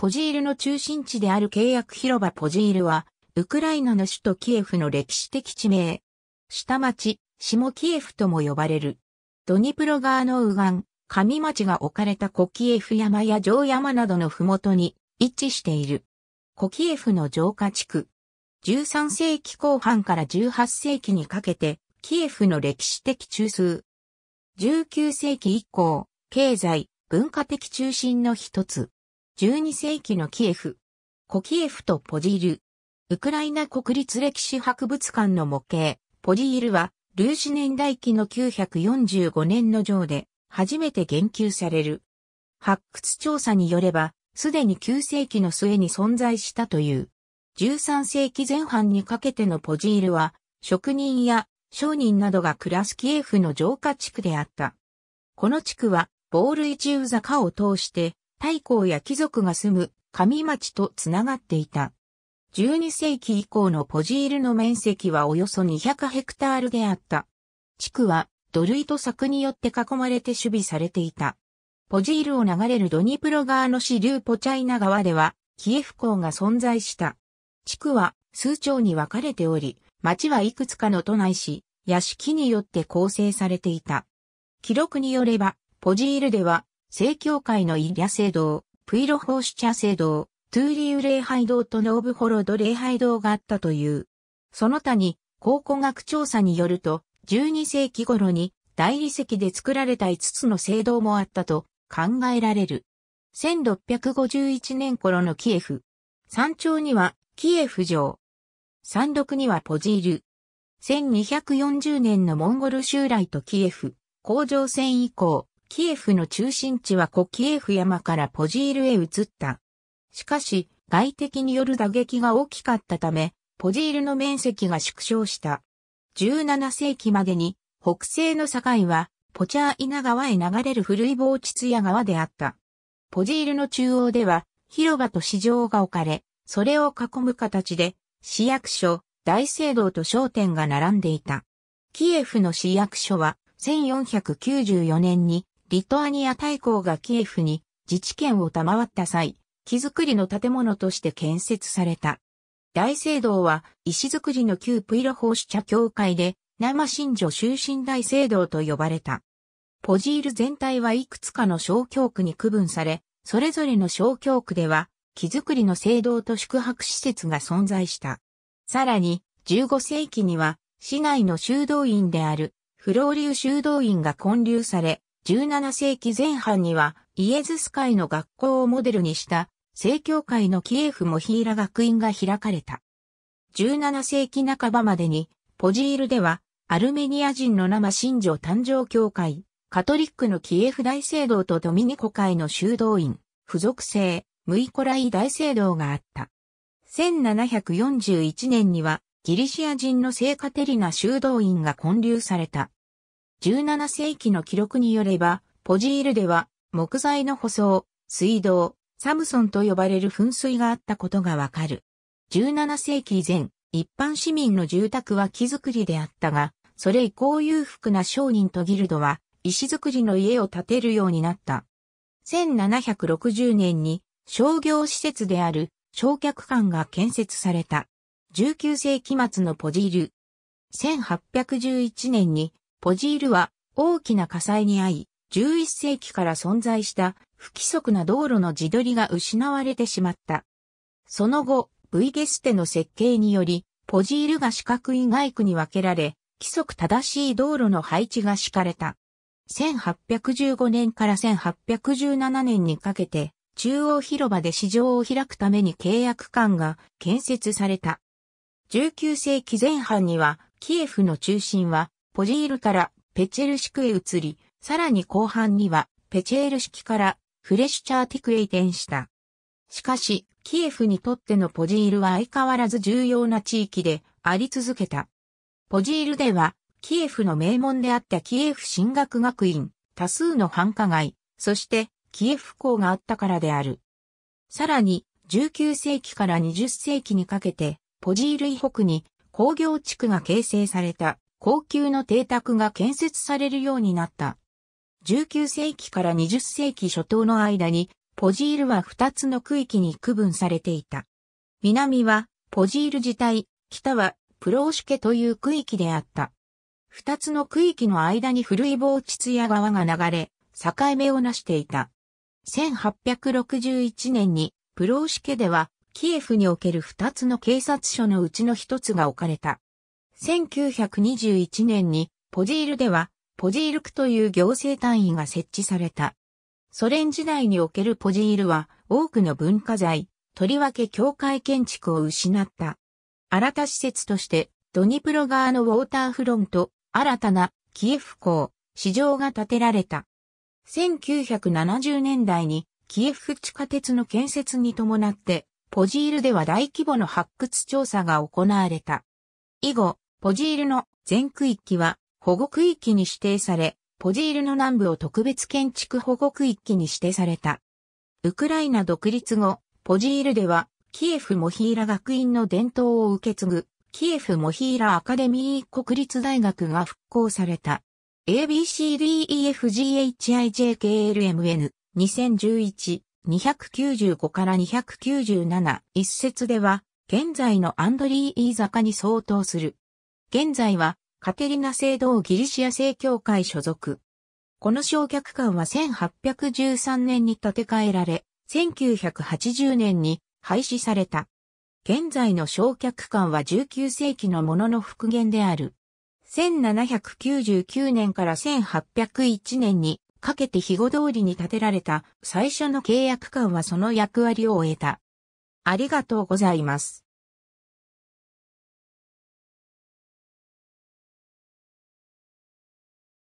ポジールの中心地である契約広場ポジールは、ウクライナの首都キエフの歴史的地名。下町、下キエフとも呼ばれる。ドニプロ川の右岸、上町が置かれた古キエフ山や城山などの麓に位置している。古キエフの城下地区。13世紀後半から18世紀にかけて、キエフの歴史的中枢。19世紀以降、経済、文化的中心の一つ。12世紀のキエフ。古キエフとポジール。ウクライナ国立歴史博物館の模型、ポジールは、ルーシ年代記の945年の上で、初めて言及される。発掘調査によれば、すでに9世紀の末に存在したという。13世紀前半にかけてのポジールは、職人や商人などが暮らすキエフの城下地区であった。この地区は、ボールイチウ坂を通して、大公や貴族が住む上町とつながっていた。12世紀以降のポジールの面積はおよそ200ヘクタールであった。地区は土塁と柵によって囲まれて守備されていた。ポジールを流れるドニプロ川の支流ポチャイナ川では、キエフ港が存在した。地区は数町に分かれており、町はいくつかの都内市、屋敷によって構成されていた。記録によれば、ポジールでは正教会のイリャ聖堂、プイロホーシチャ聖堂、トゥーリウ礼拝堂とノーブホロド礼拝堂があったという。その他に、考古学調査によると、12世紀頃に大理石で作られた5つの聖堂もあったと考えられる。1651年頃のキエフ。山頂にはキエフ城。山麓にはポジール。1240年のモンゴル襲来とキエフ、工場戦以降、キエフの中心地は古キエフ山からポジールへ移った。しかし、外敵による打撃が大きかったため、ポジールの面積が縮小した。17世紀までに、北西の境は、ポチャー稲川へ流れる古い防地ツ川であった。ポジールの中央では、広場と市場が置かれ、それを囲む形で、市役所、大聖堂と商店が並んでいた。キエフの市役所は、1494年にリトアニア大公がキエフに自治権を賜った際、木造りの建物として建設された。大聖堂は石造りの旧プイロ法主茶教会で、生神女終身大聖堂と呼ばれた。ポジール全体はいくつかの小教区に区分され、それぞれの小教区では、木造りの聖堂と宿泊施設が存在した。さらに、15世紀には、市内の修道院である、フローリュ修道院が建立され、17世紀前半にはイエズス会の学校をモデルにした正教会のキエフモヒーラ学院が開かれた。17世紀半ばまでにポジールではアルメニア人の生信条誕生教会、カトリックのキエフ大聖堂とドミニコ会の修道院、付属性、ムイコライ大聖堂があった。1741年にはギリシア人の聖カテリナ修道院が建立された。17世紀の記録によれば、ポジールでは木材の舗装、水道、サムソンと呼ばれる噴水があったことがわかる。17世紀以前、一般市民の住宅は木造りであったが、それ以降裕福な商人とギルドは石造りの家を建てるようになった。1760年に商業施設である焼却館が建設された。19世紀末のポジール。1811年にポジールは大きな火災に遭い、11世紀から存在した不規則な道路の自撮りが失われてしまった。その後、V ゲステの設計により、ポジールが四角い外区に分けられ、規則正しい道路の配置が敷かれた。1815年から1817年にかけて、中央広場で市場を開くために契約館が建設された。19世紀前半には、キエフの中心はポジールからペチェルシクへ移り、さらに後半にはペチェール式からフレッシュチャーティクへ移転した。しかし、キエフにとってのポジールは相変わらず重要な地域であり続けた。ポジールでは、キエフの名門であったキエフ進学学院、多数の繁華街、そしてキエフ港があったからである。さらに、19世紀から20世紀にかけて、ポジール以北に工業地区が形成された。高級の邸宅が建設されるようになった。19世紀から20世紀初頭の間に、ポジールは2つの区域に区分されていた。南は、ポジール自体、北は、プローシュケという区域であった。2つの区域の間に古い防地屋ヤ川が流れ、境目をなしていた。1861年に、プローシュケでは、キエフにおける2つの警察署のうちの1つが置かれた。1921年にポジールではポジール区という行政単位が設置された。ソ連時代におけるポジールは多くの文化財、とりわけ教会建築を失った。新た施設としてドニプロ川のウォーターフロント、新たなキエフ港、市場が建てられた。1970年代にキエフ地下鉄の建設に伴って、ポジールでは大規模の発掘調査が行われた。以後、ポジールの全区域は保護区域に指定され、ポジールの南部を特別建築保護区域に指定された。ウクライナ独立後、ポジールでは、キエフモヒーラ学院の伝統を受け継ぐ、キエフモヒーラアカデミー国立大学が復興された。ABCDEFGHIJKLMN 2011 295から297一節では、現在のアンドリー・イーザカに相当する現在はカテリナ聖堂ギリシア正教会所属。この焼却館は1813年に建て替えられ、1980年に廃止された。現在の焼却館は19世紀のものの復元である。1799年から1801年にかけて肥後通りに建てられた最初の契約館はその役割を終えた。ありがとうございます。